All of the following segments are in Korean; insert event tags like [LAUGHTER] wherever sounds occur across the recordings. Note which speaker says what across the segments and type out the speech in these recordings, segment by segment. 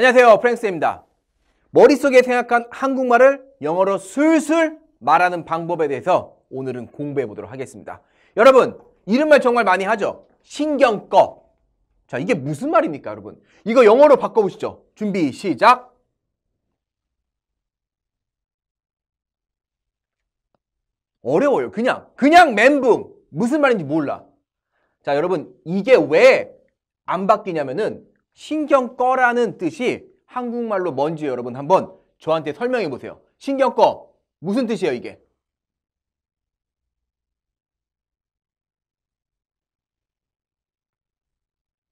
Speaker 1: 안녕하세요 프랭스입니다 머릿속에 생각한 한국말을 영어로 술술 말하는 방법에 대해서 오늘은 공부해 보도록 하겠습니다 여러분 이런 말 정말 많이 하죠 신경 꺼자 이게 무슨 말입니까 여러분 이거 영어로 바꿔보시죠 준비 시작 어려워요 그냥 그냥 멘붕 무슨 말인지 몰라 자 여러분 이게 왜 안 바뀌냐면은 신경 꺼라는 뜻이 한국말로 뭔지 여러분 한번 저한테 설명해 보세요. 신경 꺼. 무슨 뜻이에요, 이게?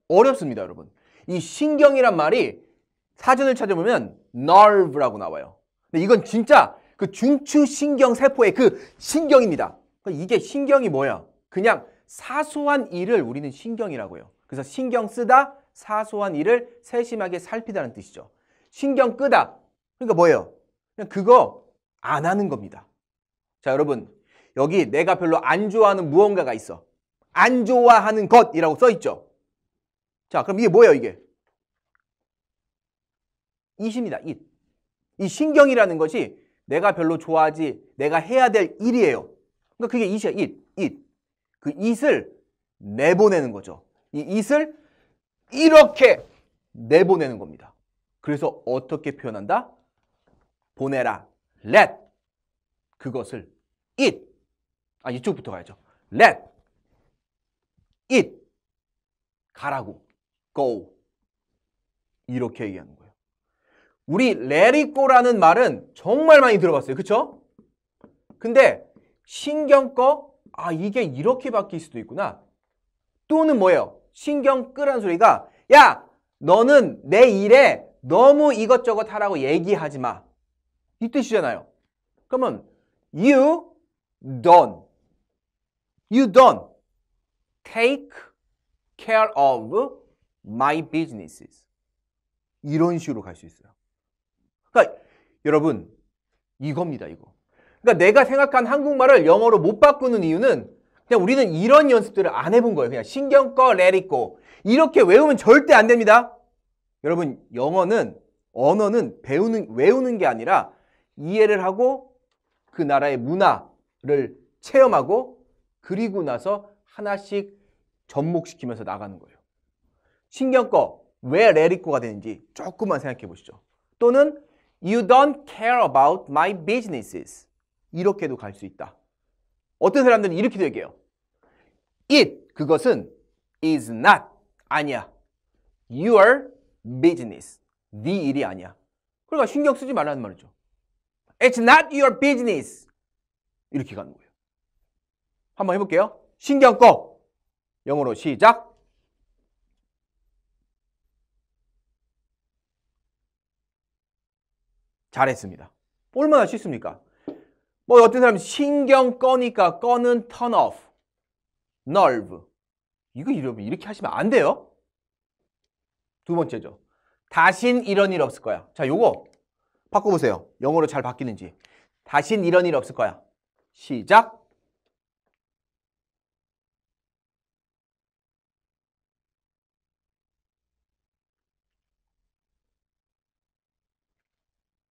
Speaker 1: 어렵습니다, 여러분. 이 신경이란 말이 사전을 찾아보면 nerve라고 나와요. 근데 이건 진짜 그 중추신경 세포의 그 신경입니다. 그러니까 이게 신경이 뭐야? 그냥 사소한 일을 우리는 신경이라고 해요. 그래서 신경 쓰다, 사소한 일을 세심하게 살피다는 뜻이죠. 신경 끄다. 그러니까 뭐예요? 그냥 그거 안 하는 겁니다. 자, 여러분. 여기 내가 별로 안 좋아하는 무언가가 있어. 안 좋아하는 것이라고 써 있죠. 자, 그럼 이게 뭐예요, 이게? 이십니다, 이. 이 신경이라는 것이 내가 별로 좋아하지, 내가 해야 될 일이에요. 그러니까 그게 이이야 잇, 잇. 그 이슬 내보내는 거죠. 이 이슬 이렇게 내보내는 겁니다. 그래서 어떻게 표현한다? 보내라. let 그것을 it 아 이쪽부터 가야죠. let it 가라고 go 이렇게 얘기하는 거예요. 우리 let it go라는 말은 정말 많이 들어봤어요. 그쵸 근데 신경 꺼아 이게 이렇게 바뀔 수도 있구나. 또는 뭐예요? 신경 끄란 소리가 야 너는 내 일에 너무 이것저것 하라고 얘기하지 마. 이 뜻이잖아요. 그러면 you don't you don't take care of my businesses. 이런 식으로 갈 수 있어요. 그러니까 여러분 이겁니다, 이거. 그러니까 내가 생각한 한국말을 영어로 못 바꾸는 이유는 근데 우리는 이런 연습들을 안 해본 거예요. 그냥 신경 꺼, 레리고 이렇게 외우면 절대 안 됩니다. 여러분, 영어는, 언어는 배우는, 외우는 게 아니라 이해를 하고 그 나라의 문화를 체험하고 그리고 나서 하나씩 접목시키면서 나가는 거예요. 신경 꺼, 왜 레리꼬가 되는지 조금만 생각해 보시죠. 또는 You don't care about my businesses. 이렇게도 갈 수 있다. 어떤 사람들은 이렇게도 얘기해요. It, 그것은 is not, 아니야. Your business, 네 일이 아니야. 그러니까 신경 쓰지 말라는 말이죠. It's not your business. 이렇게 가는 거예요. 한번 해볼게요. 신경 꺼. 영어로 시작. 잘했습니다. 얼마나 쉽습니까? 뭐 어떤 사람 신경 꺼니까 꺼는 turn off, nerve. 이거 이러면 이렇게 하시면 안 돼요. 두 번째죠. 다신 이런 일 없을 거야. 자, 요거 바꿔보세요. 영어로 잘 바뀌는지. 다신 이런 일 없을 거야. 시작.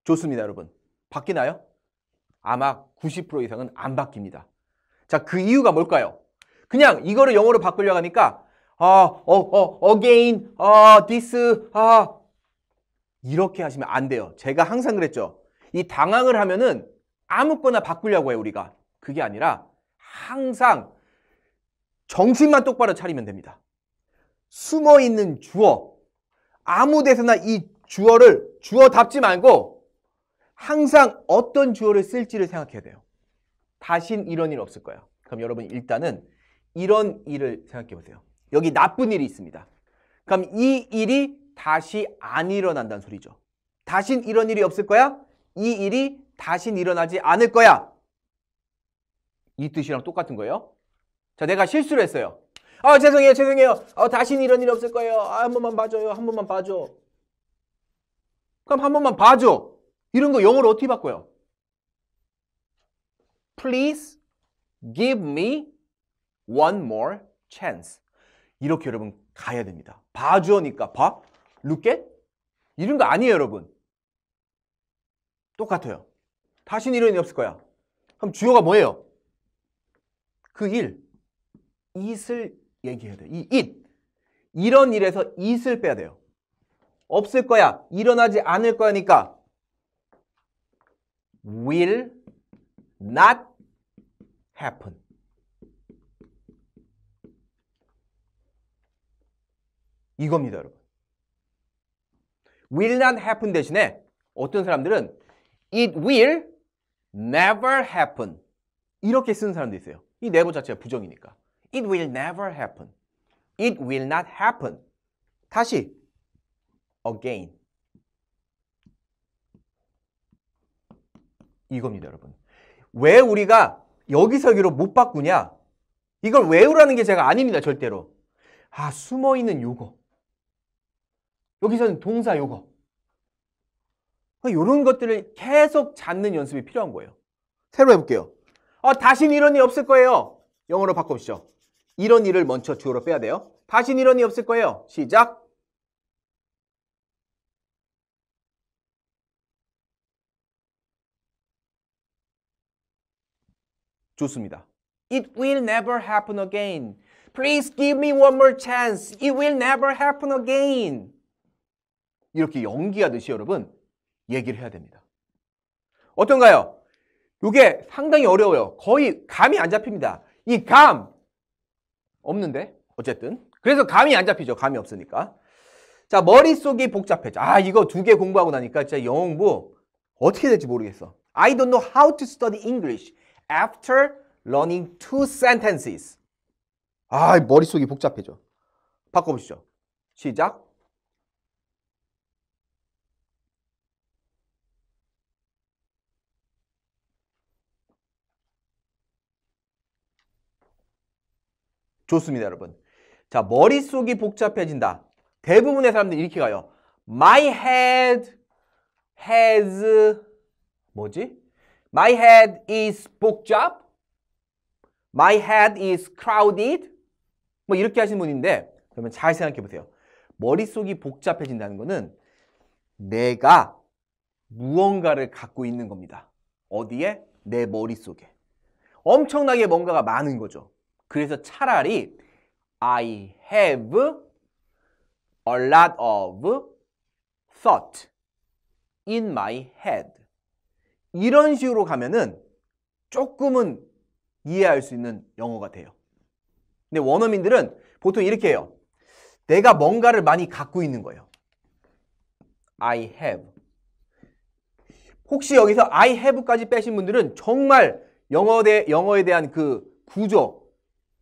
Speaker 1: 좋습니다, 여러분. 바뀌나요? 아마 90% 이상은 안 바뀝니다. 자, 그 이유가 뭘까요? 그냥 이거를 영어로 바꾸려고 하니까 아, 어, 어, again, 아, this, 아 이렇게 하시면 안 돼요. 제가 항상 그랬죠. 이 당황을 하면은 아무거나 바꾸려고 해요, 우리가. 그게 아니라 항상 정신만 똑바로 차리면 됩니다. 숨어 있는 주어, 아무 데서나 이 주어를 주어답지 말고 항상 어떤 주어를 쓸지를 생각해야 돼요. 다신 이런 일 없을 거예요. 그럼 여러분 일단은 이런 일을 생각해 보세요. 여기 나쁜 일이 있습니다. 그럼 이 일이 다시 안 일어난다는 소리죠. 다신 이런 일이 없을 거야? 이 일이 다신 일어나지 않을 거야. 이 뜻이랑 똑같은 거예요. 자, 내가 실수를 했어요. 아, 죄송해요, 죄송해요. 아, 다신 이런 일이 없을 거예요. 아, 한 번만 봐줘요, 한 번만 봐줘. 그럼 한 번만 봐줘. 이런 거 영어로 어떻게 바꿔요? Please give me one more chance. 이렇게 여러분 가야 됩니다. 봐주니까 봐? Look at? 이런 거 아니에요, 여러분. 똑같아요. 다시는 이런 일이 없을 거야. 그럼 주어가 뭐예요? 그 일. it을 얘기해야 돼요. 이 it. 이런 일에서 it을 빼야 돼요. 없을 거야. 일어나지 않을 거니까 will not happen. 이겁니다, 여러분. will not happen 대신에 어떤 사람들은 it will never happen 이렇게 쓰는 사람도 있어요. 이 네버 자체가 부정이니까. it will never happen. it will not happen. 다시 again. 이겁니다, 여러분. 왜 우리가 여기서 여기로 못 바꾸냐? 이걸 외우라는 게 제가 아닙니다, 절대로. 아, 숨어 있는 요거. 여기서는 동사 요거. 이런 아, 것들을 계속 잡는 연습이 필요한 거예요. 새로 해볼게요. 어, 아, 다신 이런 일 없을 거예요. 영어로 바꿔보시죠. 이런 일을 먼저 주어로 빼야 돼요. 다신 이런 일 없을 거예요. 시작. 좋습니다. It will never happen again. Please give me one more chance. It will never happen again. 이렇게 연기하듯이 여러분 얘기를 해야 됩니다. 어떤가요? 이게 상당히 어려워요. 거의 감이 안 잡힙니다. 이 감 없는데 어쨌든 그래서 감이 안 잡히죠. 감이 없으니까. 자 머릿속이 복잡해져. 아 이거 두 개 공부하고 나니까 진짜 영어 공부 어떻게 될지 모르겠어. I don't know how to study English. after learning two sentences. 아, 머릿속이 복잡해져. 바꿔보시죠. 시작. 좋습니다, 여러분. 자, 머릿속이 복잡해진다. 대부분의 사람들이 이렇게 가요. My head has 뭐지? My head is booked up. My head is crowded. 뭐 이렇게 하신 분인데 그러면 잘 생각해 보세요. 머릿속이 복잡해진다는 거는 내가 무언가를 갖고 있는 겁니다. 어디에? 내 머릿속에. 엄청나게 뭔가가 많은 거죠. 그래서 차라리 I have a lot of thought in my head. 이런 식으로 가면은 조금은 이해할 수 있는 영어가 돼요. 근데 원어민들은 보통 이렇게 해요. 내가 뭔가를 많이 갖고 있는 거예요. I have. 혹시 여기서 I have까지 빼신 분들은 정말 영어 대, 영어에 대한 그 구조,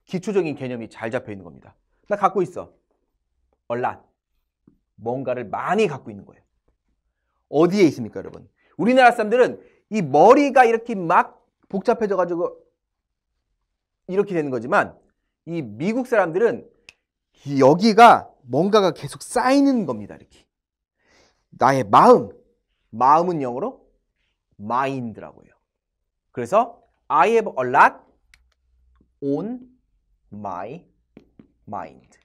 Speaker 1: 기초적인 개념이 잘 잡혀 있는 겁니다. 나 갖고 있어. a lot. 뭔가를 많이 갖고 있는 거예요. 어디에 있습니까, 여러분? 우리나라 사람들은 이 머리가 이렇게 막 복잡해져 가지고 이렇게 되는 거지만 이 미국 사람들은 여기가 뭔가가 계속 쌓이는 겁니다. 이렇게 나의 마음, 마음은 영어로 마인드라고요 그래서 I have a lot on my mind.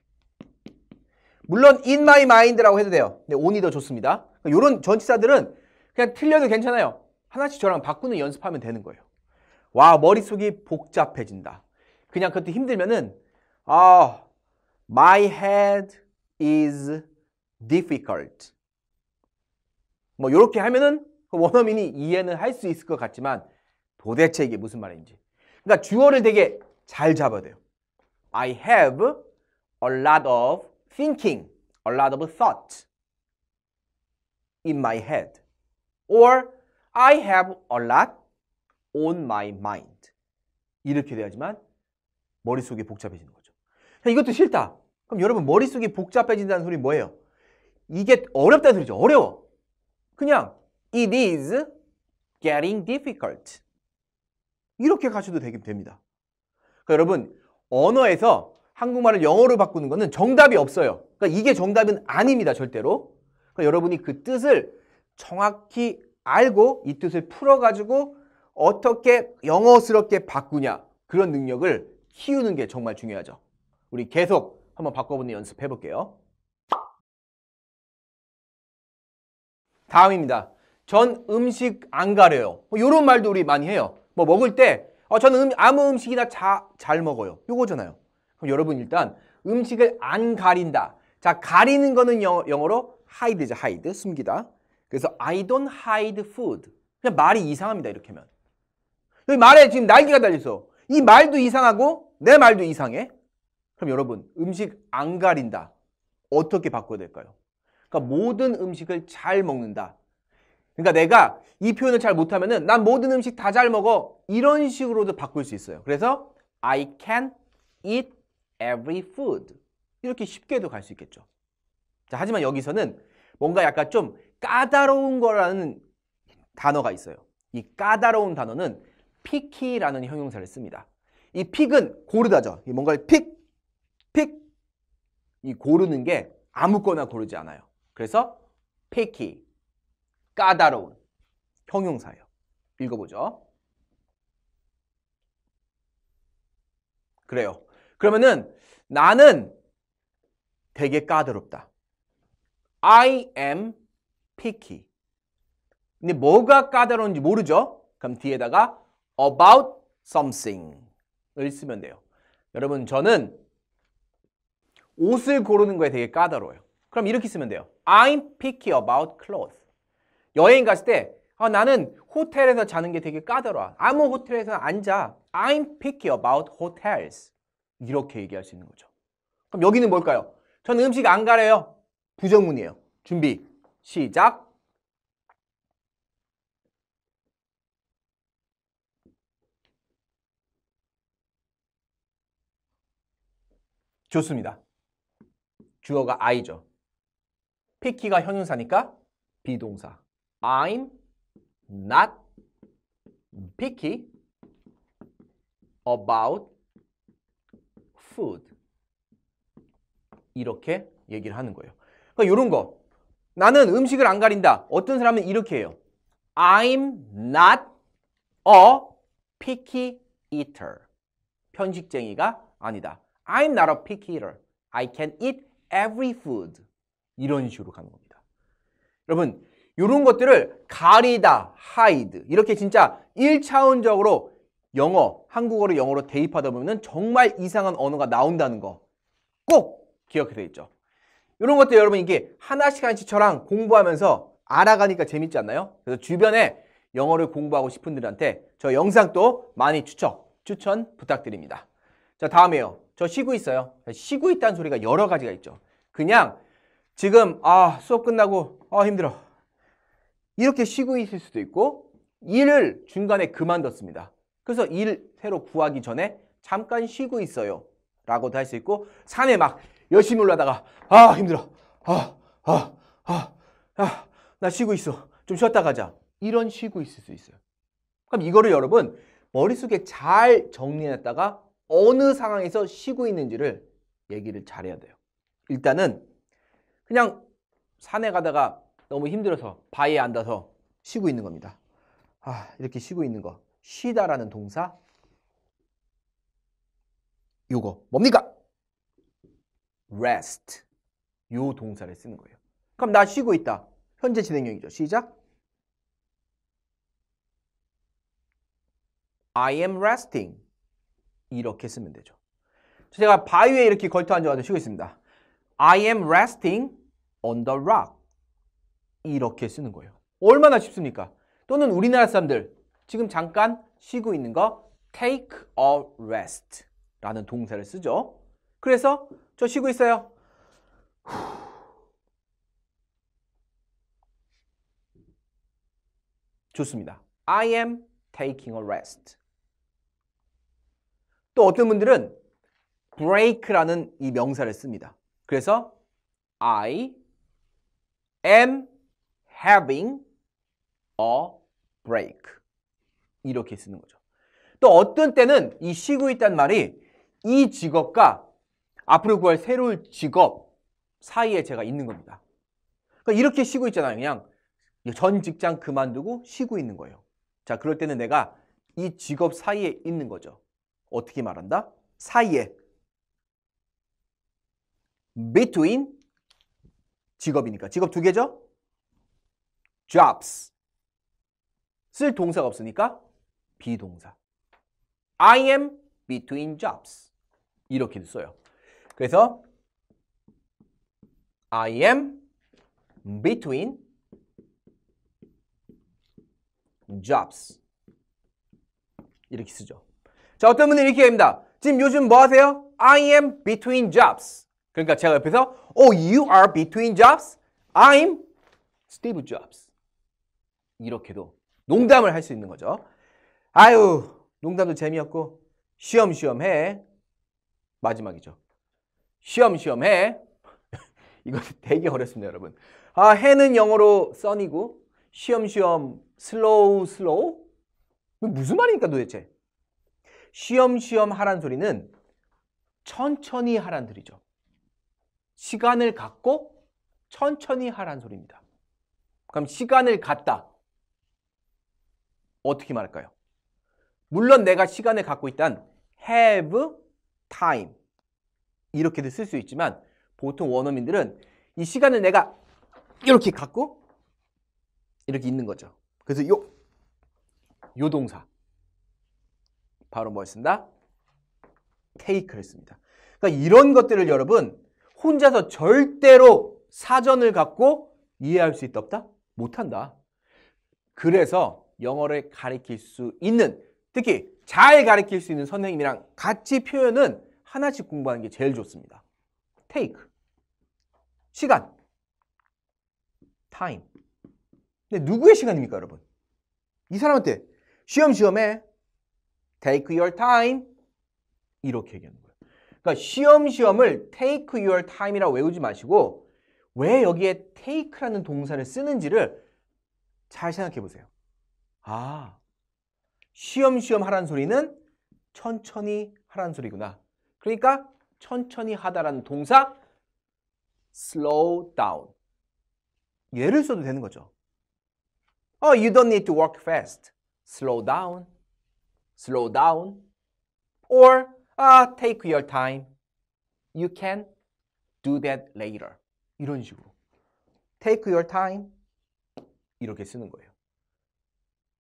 Speaker 1: 물론 in my mind라고 해도 돼요. 근데 on이 더 좋습니다. 이런 그러니까 전치사들은 그냥 틀려도 괜찮아요. 하나씩 저랑 바꾸는 연습하면 되는 거예요. 와, 머릿속이 복잡해진다. 그냥 그것도 힘들면은 아, my head is difficult. 뭐 이렇게 하면은 그 원어민이 이해는 할 수 있을 것 같지만 도대체 이게 무슨 말인지. 그러니까 주어를 되게 잘 잡아야 돼요. I have a lot of thinking, a lot of thought in my head. Or I have a lot on my mind. 이렇게 돼야지만 머릿속이 복잡해지는 거죠. 이것도 싫다. 그럼 여러분 머릿속이 복잡해진다는 소리 뭐예요? 이게 어렵다는 소리죠. 어려워. 그냥 it is getting difficult. 이렇게 가셔도 되, 됩니다. 그러니까 여러분 언어에서 한국말을 영어로 바꾸는 것은 정답이 없어요. 그러니까 이게 정답은 아닙니다. 절대로. 그러니까 여러분이 그 뜻을 정확히 알고 이 뜻을 풀어가지고 어떻게 영어스럽게 바꾸냐 그런 능력을 키우는 게 정말 중요하죠. 우리 계속 한번 바꿔보는 연습 해볼게요. 다음입니다. 전 음식 안 가려요. 뭐 이런 말도 우리 많이 해요. 뭐 먹을 때 어, 저는 음, 아무 음식이나 자, 잘 먹어요. 요거잖아요. 그럼 여러분 일단 음식을 안 가린다. 자 가리는 거는 영어, 영어로 hide죠. hide 숨기다. 그래서 I don't hide food. 그냥 말이 이상합니다. 이렇게 하면. 여기 말에 지금 날개가 달려있어. 이 말도 이상하고 내 말도 이상해. 그럼 여러분 음식 안 가린다. 어떻게 바꿔야 될까요? 그러니까 모든 음식을 잘 먹는다. 그러니까 내가 이 표현을 잘 못하면은 난 모든 음식 다 잘 먹어. 이런 식으로도 바꿀 수 있어요. 그래서 I can eat every food. 이렇게 쉽게도 갈 수 있겠죠. 자, 하지만 여기서는 뭔가 약간 좀 까다로운 거라는 단어가 있어요. 이 까다로운 단어는 피키라는 형용사를 씁니다. 이 픽은 고르다죠. 뭔가를 픽, 픽. 이 고르는 게 아무거나 고르지 않아요. 그래서 피키, 까다로운 형용사예요. 읽어보죠. 그래요. 그러면은 나는 되게 까다롭다. I am picky. 근데 뭐가 까다로운지 모르죠? 그럼 뒤에다가 about something을 쓰면 돼요. 여러분 저는 옷을 고르는 거에 되게 까다로워요. 그럼 이렇게 쓰면 돼요. I'm picky about clothes. 여행 갔을 때 아, 나는 호텔에서 자는 게 되게 까다로워. 아무 호텔에서 안 자. I'm picky about hotels. 이렇게 얘기할 수 있는 거죠. 그럼 여기는 뭘까요? 저는 음식 안 가려요. 부정문이에요. 준비. 시작! 좋습니다. 주어가 I죠. 피키가 현용사니까 비동사. I'm not picky about food. 이렇게 얘기를 하는 거예요. 그러니까 이런 거. 나는 음식을 안 가린다. 어떤 사람은 이렇게 해요. I'm not a picky eater. 편식쟁이가 아니다. I'm not a picky eater. I can eat every food. 이런 식으로 가는 겁니다. 여러분, 이런 것들을 가리다, hide 이렇게 진짜 1차원적으로 영어, 한국어를 영어로 대입하다 보면 정말 이상한 언어가 나온다는 거 꼭 기억해야 되겠죠. 이런 것도 여러분 이게 하나씩 하나씩 저랑 공부하면서 알아가니까 재밌지 않나요? 그래서 주변에 영어를 공부하고 싶은 분들한테 저 영상 도 많이 추천, 추천 부탁드립니다. 자 다음에요. 저 쉬고 있어요. 쉬고 있다는 소리가 여러 가지가 있죠. 그냥 지금 아 수업 끝나고 아 힘들어 이렇게 쉬고 있을 수도 있고 일을 중간에 그만뒀습니다. 그래서 일 새로 구하기 전에 잠깐 쉬고 있어요 라고도 할 수 있고 산에 막 열심히 올라다가 아 힘들어 아아아 아 나 쉬고 있어 좀 쉬었다 가자 이런 쉬고 있을 수 있어요 그럼 이거를 여러분 머릿속에 잘 정리해놨다가 어느 상황에서 쉬고 있는지를 얘기를 잘해야 돼요 일단은 그냥 산에 가다가 너무 힘들어서 바위에 앉아서 쉬고 있는 겁니다 아 이렇게 쉬고 있는 거 쉬다라는 동사 요거 뭡니까? rest 요 동사를 쓰는 거예요. 그럼 나 쉬고 있다. 현재 진행형이죠. 시작. I am resting. 이렇게 쓰면 되죠. 제가 바위에 이렇게 걸터 앉아가지고 쉬고 있습니다. I am resting on the rock. 이렇게 쓰는 거예요. 얼마나 쉽습니까? 또는 우리나라 사람들 지금 잠깐 쉬고 있는 거 take a rest 라는 동사를 쓰죠. 그래서 저 쉬고 있어요. 좋습니다. I am taking a rest. 또 어떤 분들은 break라는 이 명사를 씁니다. 그래서 I am having a break. 이렇게 쓰는 거죠. 또 어떤 때는 이 쉬고 있단 말이 이 직업과 앞으로 구할 새로운 직업 사이에 제가 있는 겁니다. 그러니까 이렇게 쉬고 있잖아요. 그냥 전 직장 그만두고 쉬고 있는 거예요. 자, 그럴 때는 내가 이 직업 사이에 있는 거죠. 어떻게 말한다? 사이에. between 직업이니까. 직업 두 개죠? jobs. 쓸 동사가 없으니까 비동사. I am between jobs. 이렇게 써요. 그래서 I am between jobs 이렇게 쓰죠. 자, 어떤 분은 이렇게 합니다. 지금 요즘 뭐 하세요? I am between jobs. 그러니까 제가 옆에서 Oh, you are between jobs. I'm Steve Jobs. 이렇게도 농담을 할 수 있는 거죠. 아유, 농담도 재미없고 쉬엄쉬엄해. 마지막이죠. 시험시험 해. [LAUGHS] 이거 되게 어렵습니다, 여러분. 아, 해는 영어로 sun이고 시험시험 슬로우 슬로우? 무슨 말입니까 도대체? 시험시험 하란 소리는 천천히 하란 소리죠. 시간을 갖고 천천히 하란 소리입니다. 그럼 시간을 갖다. 어떻게 말할까요? 물론 내가 시간을 갖고 있단 have time. 이렇게도 쓸 수 있지만 보통 원어민들은 이 시간을 내가 이렇게 갖고 이렇게 있는 거죠. 그래서 요, 요 동사 바로 뭘 쓴다? t 이크 e 를 씁니다. 그러니까 이런 것들을 여러분 혼자서 절대로 사전을 갖고 이해할 수 있다 없다? 못한다. 그래서 영어를 가리킬 수 있는 특히 잘 가리킬 수 있는 선생님이랑 같이 표현은 하나씩 공부하는 게 제일 좋습니다. take 시간 time 근데 누구의 시간입니까 여러분? 이 사람한테 시험시험해 take your time 이렇게 얘기하는 거예요. 그러니까 시험시험을 take your time이라고 외우지 마시고 왜 여기에 take라는 동사를 쓰는지를 잘 생각해 보세요. 아, 시험시험 하란 소리는 천천히 하란 소리구나. 그러니까 천천히 하다라는 동사 slow down. 얘를 써도 되는 거죠. Oh, you don't need to work fast. Slow down. Slow down. Or uh, take your time. You can do that later. 이런 식으로. Take your time. 이렇게 쓰는 거예요.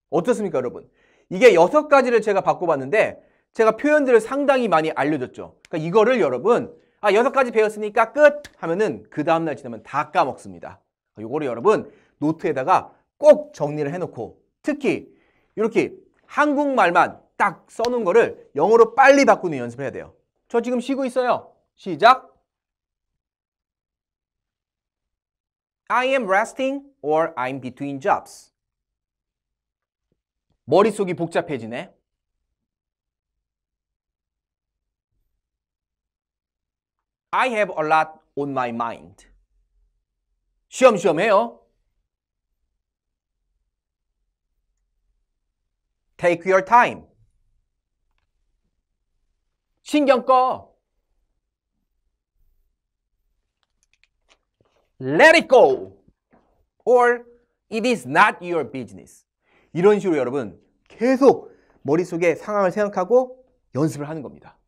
Speaker 1: 어떻습니까, 여러분? 이게 여섯 가지를 제가 바꿔봤는데 제가 표현들을 상당히 많이 알려줬죠. 그러니까 이거를 여러분 아 여섯 가지 배웠으니까 끝 하면은 그 다음날 지나면 다 까먹습니다. 이거를 그러니까 여러분 노트에다가 꼭 정리를 해놓고 특히 이렇게 한국말만 딱 써놓은 거를 영어로 빨리 바꾸는 연습을 해야 돼요. 저 지금 쉬고 있어요. 시작! I am resting or I'm between jobs. 머릿속이 복잡해지네. I have a lot on my mind. 시험시험 해요 Take your time. 신경 꺼. Let it go. Or it is not your business. 이런 식으로 여러분 계속 머릿속에 상황을 생각하고 연습을 하는 겁니다.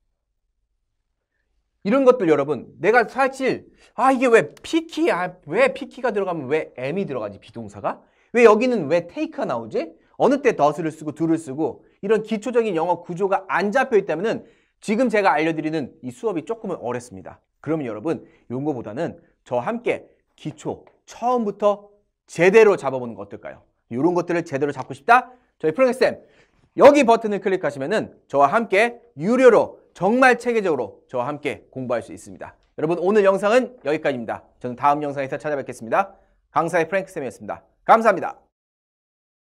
Speaker 1: 이런 것들 여러분 내가 사실 아 이게 왜 피키 아, 왜 피키가 들어가면 왜 m이 들어가지 비동사가 왜 여기는 왜 테이크가 나오지 어느 때 더스를 쓰고 둘을 쓰고 이런 기초적인 영어 구조가 안 잡혀 있다면은 지금 제가 알려드리는 이 수업이 조금은 어렵습니다 그러면 여러분 이거보다는 저 함께 기초 처음부터 제대로 잡아보는 거 어떨까요 이런 것들을 제대로 잡고 싶다 저희 프로젝트쌤 여기 버튼을 클릭하시면은 저와 함께 유료로 정말 체계적으로 저와 함께 공부할 수 있습니다. 여러분 오늘 영상은 여기까지입니다. 저는 다음 영상에서 찾아뵙겠습니다. 강사의 프랭크쌤이었습니다. 감사합니다.